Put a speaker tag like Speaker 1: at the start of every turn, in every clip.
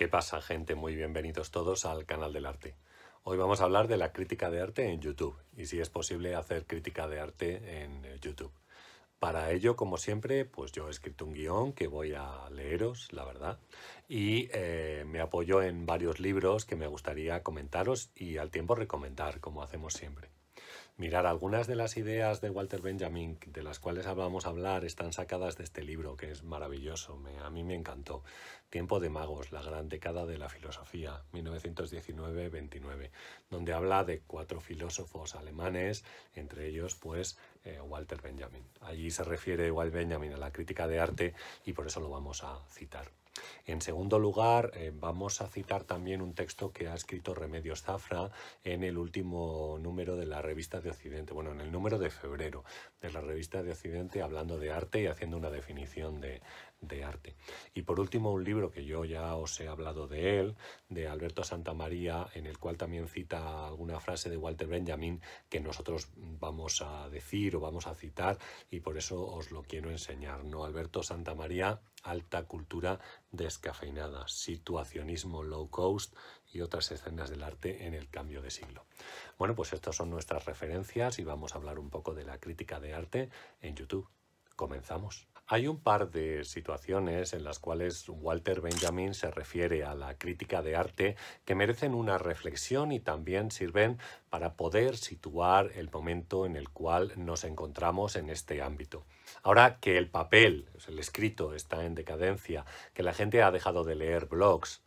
Speaker 1: ¿Qué pasa, gente? Muy bienvenidos todos al canal del arte. Hoy vamos a hablar de la crítica de arte en YouTube y si es posible hacer crítica de arte en eh, YouTube. Para ello, como siempre, pues yo he escrito un guión que voy a leeros, la verdad, y eh, me apoyo en varios libros que me gustaría comentaros y al tiempo recomendar, como hacemos siempre. Mirar, algunas de las ideas de Walter Benjamin de las cuales vamos a hablar están sacadas de este libro, que es maravilloso, a mí me encantó. Tiempo de Magos, la gran década de la filosofía, 1919-29, donde habla de cuatro filósofos alemanes, entre ellos pues eh, Walter Benjamin. Allí se refiere Walter Benjamin a la crítica de arte y por eso lo vamos a citar. En segundo lugar, eh, vamos a citar también un texto que ha escrito Remedios Zafra en el último número de la revista de Occidente, bueno, en el número de febrero de la revista de Occidente hablando de arte y haciendo una definición de, de arte. Y por último, un libro que yo ya os he hablado de él, de Alberto Santamaría, en el cual también cita alguna frase de Walter Benjamin que nosotros vamos a decir o vamos a citar y por eso os lo quiero enseñar. ¿no? Alberto Santamaría, alta cultura descafeinada, situacionismo low cost y otras escenas del arte en el cambio de siglo. Bueno, pues estas son nuestras referencias y vamos a hablar un poco de la crítica de arte en YouTube. Comenzamos. Hay un par de situaciones en las cuales Walter Benjamin se refiere a la crítica de arte que merecen una reflexión y también sirven para poder situar el momento en el cual nos encontramos en este ámbito. Ahora que el papel, el escrito, está en decadencia, que la gente ha dejado de leer blogs,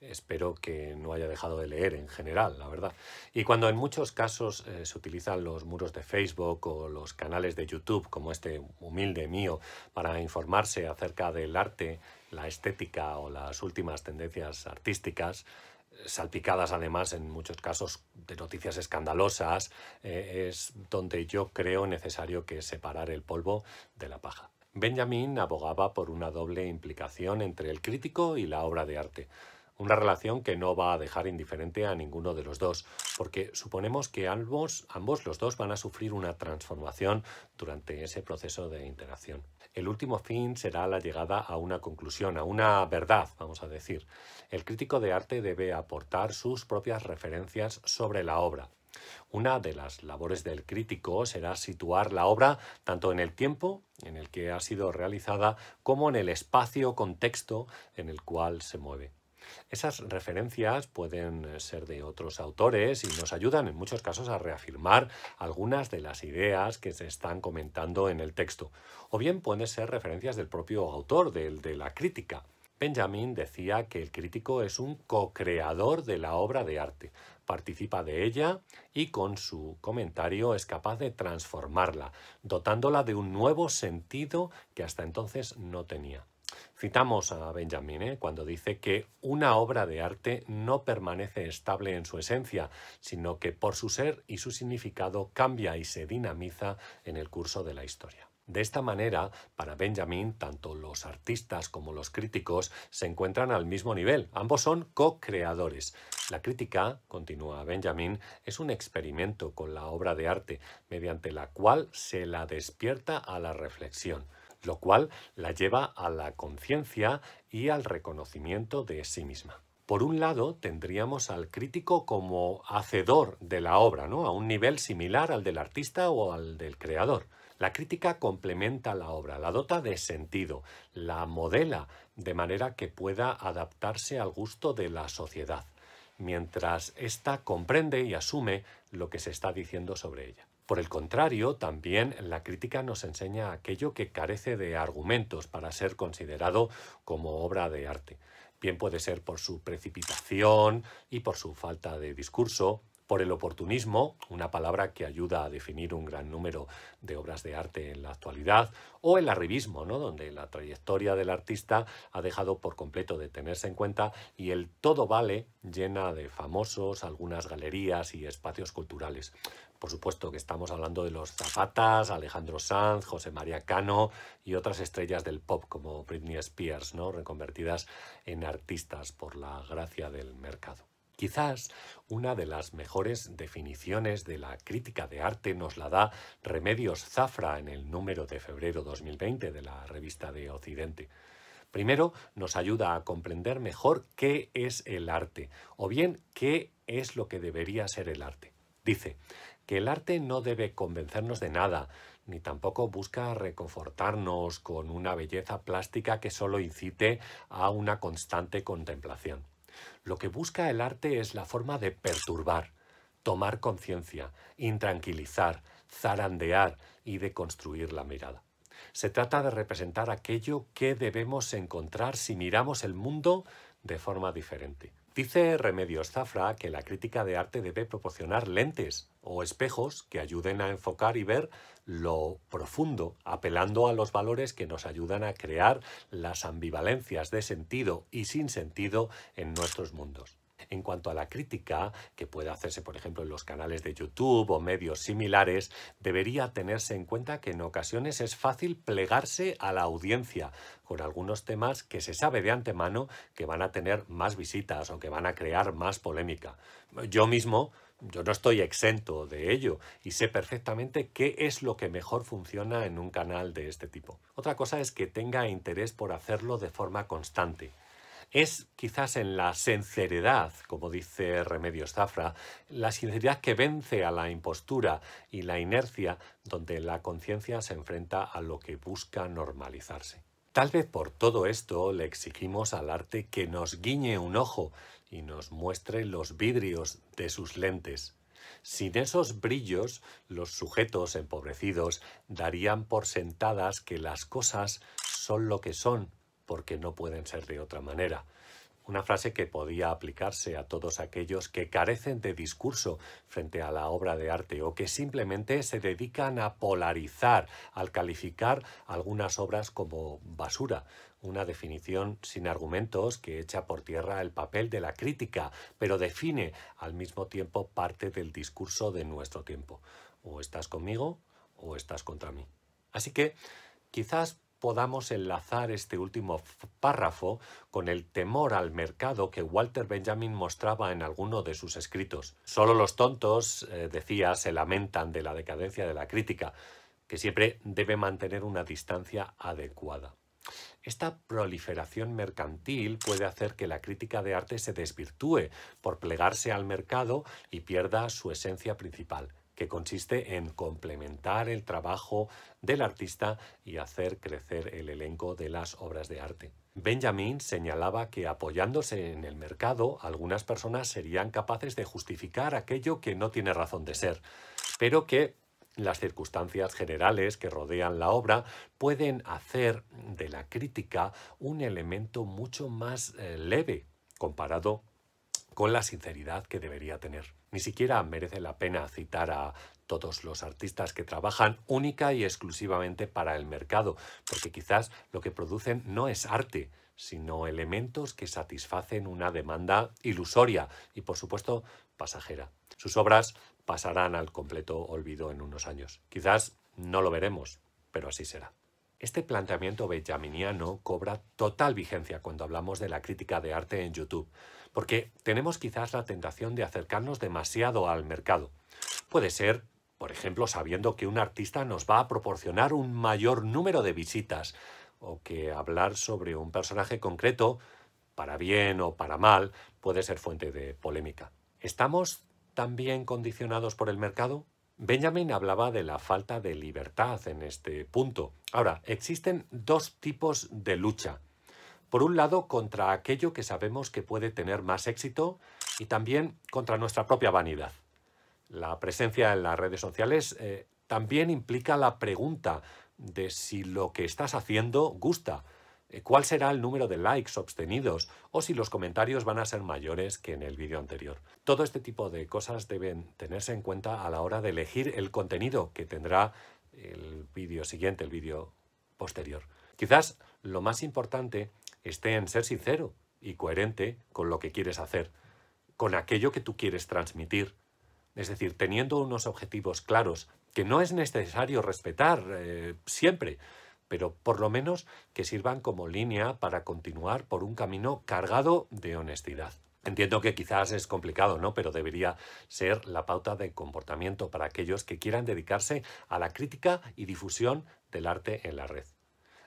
Speaker 1: espero que no haya dejado de leer en general, la verdad. Y cuando en muchos casos eh, se utilizan los muros de Facebook o los canales de YouTube, como este humilde mío, para informarse acerca del arte, la estética o las últimas tendencias artísticas, salpicadas además en muchos casos de noticias escandalosas, eh, es donde yo creo necesario que separar el polvo de la paja. Benjamin abogaba por una doble implicación entre el crítico y la obra de arte. Una relación que no va a dejar indiferente a ninguno de los dos, porque suponemos que ambos, ambos los dos van a sufrir una transformación durante ese proceso de interacción. El último fin será la llegada a una conclusión, a una verdad, vamos a decir. El crítico de arte debe aportar sus propias referencias sobre la obra, una de las labores del crítico será situar la obra tanto en el tiempo en el que ha sido realizada como en el espacio-contexto en el cual se mueve. Esas referencias pueden eh, ser de otros autores y nos ayudan en muchos casos a reafirmar algunas de las ideas que se están comentando en el texto. O bien pueden ser referencias del propio autor, del de la crítica. Benjamin decía que el crítico es un co-creador de la obra de arte, participa de ella y con su comentario es capaz de transformarla, dotándola de un nuevo sentido que hasta entonces no tenía. Citamos a Benjamin ¿eh? cuando dice que una obra de arte no permanece estable en su esencia, sino que por su ser y su significado cambia y se dinamiza en el curso de la historia. De esta manera, para Benjamin, tanto los artistas como los críticos se encuentran al mismo nivel. Ambos son co-creadores. La crítica, continúa Benjamin, es un experimento con la obra de arte, mediante la cual se la despierta a la reflexión lo cual la lleva a la conciencia y al reconocimiento de sí misma. Por un lado, tendríamos al crítico como hacedor de la obra, ¿no? a un nivel similar al del artista o al del creador. La crítica complementa la obra, la dota de sentido, la modela de manera que pueda adaptarse al gusto de la sociedad, mientras ésta comprende y asume lo que se está diciendo sobre ella. Por el contrario, también la crítica nos enseña aquello que carece de argumentos para ser considerado como obra de arte. Bien puede ser por su precipitación y por su falta de discurso, por el oportunismo, una palabra que ayuda a definir un gran número de obras de arte en la actualidad, o el arribismo, ¿no? donde la trayectoria del artista ha dejado por completo de tenerse en cuenta y el todo vale llena de famosos, algunas galerías y espacios culturales. Por supuesto que estamos hablando de los Zapatas, Alejandro Sanz, José María Cano y otras estrellas del pop como Britney Spears, ¿no? reconvertidas en artistas por la gracia del mercado. Quizás una de las mejores definiciones de la crítica de arte nos la da Remedios Zafra en el número de febrero 2020 de la revista de Occidente. Primero, nos ayuda a comprender mejor qué es el arte, o bien qué es lo que debería ser el arte. Dice que el arte no debe convencernos de nada, ni tampoco busca reconfortarnos con una belleza plástica que solo incite a una constante contemplación. Lo que busca el arte es la forma de perturbar, tomar conciencia, intranquilizar, zarandear y deconstruir la mirada. Se trata de representar aquello que debemos encontrar si miramos el mundo de forma diferente. Dice Remedios Zafra que la crítica de arte debe proporcionar lentes o espejos que ayuden a enfocar y ver lo profundo, apelando a los valores que nos ayudan a crear las ambivalencias de sentido y sin sentido en nuestros mundos en cuanto a la crítica que puede hacerse, por ejemplo, en los canales de YouTube o medios similares, debería tenerse en cuenta que en ocasiones es fácil plegarse a la audiencia con algunos temas que se sabe de antemano que van a tener más visitas o que van a crear más polémica. Yo mismo yo no estoy exento de ello y sé perfectamente qué es lo que mejor funciona en un canal de este tipo. Otra cosa es que tenga interés por hacerlo de forma constante es quizás en la sinceridad, como dice Remedios Zafra, la sinceridad que vence a la impostura y la inercia donde la conciencia se enfrenta a lo que busca normalizarse. Tal vez por todo esto le exigimos al arte que nos guiñe un ojo y nos muestre los vidrios de sus lentes. Sin esos brillos, los sujetos empobrecidos darían por sentadas que las cosas son lo que son porque no pueden ser de otra manera. Una frase que podía aplicarse a todos aquellos que carecen de discurso frente a la obra de arte o que simplemente se dedican a polarizar al calificar algunas obras como basura, una definición sin argumentos que echa por tierra el papel de la crítica, pero define al mismo tiempo parte del discurso de nuestro tiempo. O estás conmigo o estás contra mí. Así que quizás podamos enlazar este último párrafo con el temor al mercado que Walter Benjamin mostraba en alguno de sus escritos. Solo los tontos, eh, decía, se lamentan de la decadencia de la crítica, que siempre debe mantener una distancia adecuada. Esta proliferación mercantil puede hacer que la crítica de arte se desvirtúe por plegarse al mercado y pierda su esencia principal que consiste en complementar el trabajo del artista y hacer crecer el elenco de las obras de arte. Benjamin señalaba que apoyándose en el mercado, algunas personas serían capaces de justificar aquello que no tiene razón de ser, pero que las circunstancias generales que rodean la obra pueden hacer de la crítica un elemento mucho más eh, leve comparado con la sinceridad que debería tener. Ni siquiera merece la pena citar a todos los artistas que trabajan única y exclusivamente para el mercado, porque quizás lo que producen no es arte, sino elementos que satisfacen una demanda ilusoria y, por supuesto, pasajera. Sus obras pasarán al completo olvido en unos años. Quizás no lo veremos, pero así será. Este planteamiento benjaminiano cobra total vigencia cuando hablamos de la crítica de arte en YouTube, porque tenemos quizás la tentación de acercarnos demasiado al mercado. Puede ser, por ejemplo, sabiendo que un artista nos va a proporcionar un mayor número de visitas, o que hablar sobre un personaje concreto, para bien o para mal, puede ser fuente de polémica. ¿Estamos también condicionados por el mercado? Benjamin hablaba de la falta de libertad en este punto. Ahora, existen dos tipos de lucha. Por un lado, contra aquello que sabemos que puede tener más éxito y también contra nuestra propia vanidad. La presencia en las redes sociales eh, también implica la pregunta de si lo que estás haciendo gusta eh, cuál será el número de likes obtenidos o si los comentarios van a ser mayores que en el vídeo anterior. Todo este tipo de cosas deben tenerse en cuenta a la hora de elegir el contenido que tendrá el vídeo siguiente, el vídeo posterior. Quizás lo más importante esté en ser sincero y coherente con lo que quieres hacer, con aquello que tú quieres transmitir. Es decir, teniendo unos objetivos claros que no es necesario respetar eh, siempre, pero por lo menos que sirvan como línea para continuar por un camino cargado de honestidad. Entiendo que quizás es complicado, ¿no? Pero debería ser la pauta de comportamiento para aquellos que quieran dedicarse a la crítica y difusión del arte en la red.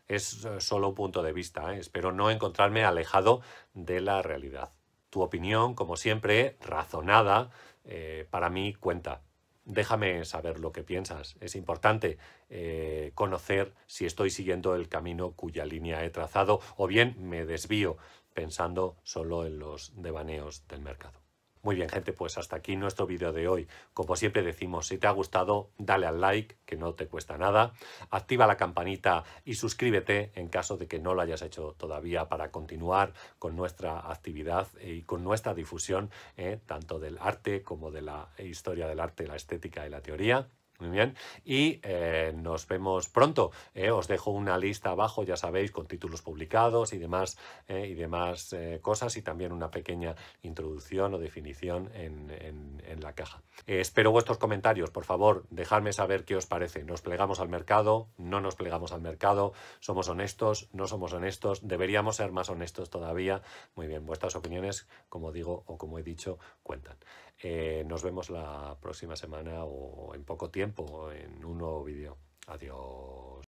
Speaker 1: Es eh, solo un punto de vista, ¿eh? espero no encontrarme alejado de la realidad. Tu opinión, como siempre, razonada, eh, para mí cuenta déjame saber lo que piensas. Es importante eh, conocer si estoy siguiendo el camino cuya línea he trazado o bien me desvío pensando solo en los devaneos del mercado. Muy bien, gente, pues hasta aquí nuestro vídeo de hoy. Como siempre decimos, si te ha gustado, dale al like, que no te cuesta nada. Activa la campanita y suscríbete en caso de que no lo hayas hecho todavía para continuar con nuestra actividad y con nuestra difusión, eh, tanto del arte como de la historia del arte, la estética y la teoría. Muy bien, y eh, nos vemos pronto. Eh, os dejo una lista abajo, ya sabéis, con títulos publicados y demás, eh, y demás cosas, y también una pequeña introducción o definición en, en, la caja. Eh, espero vuestros comentarios, por favor, dejadme saber qué os parece. ¿Nos plegamos al mercado? ¿No nos plegamos al mercado? ¿Somos honestos? ¿No somos honestos? ¿Deberíamos ser más honestos todavía? Muy bien, vuestras opiniones, como digo o como he dicho, cuentan. Eh, nos vemos la próxima semana o en poco tiempo en un nuevo vídeo. Adiós.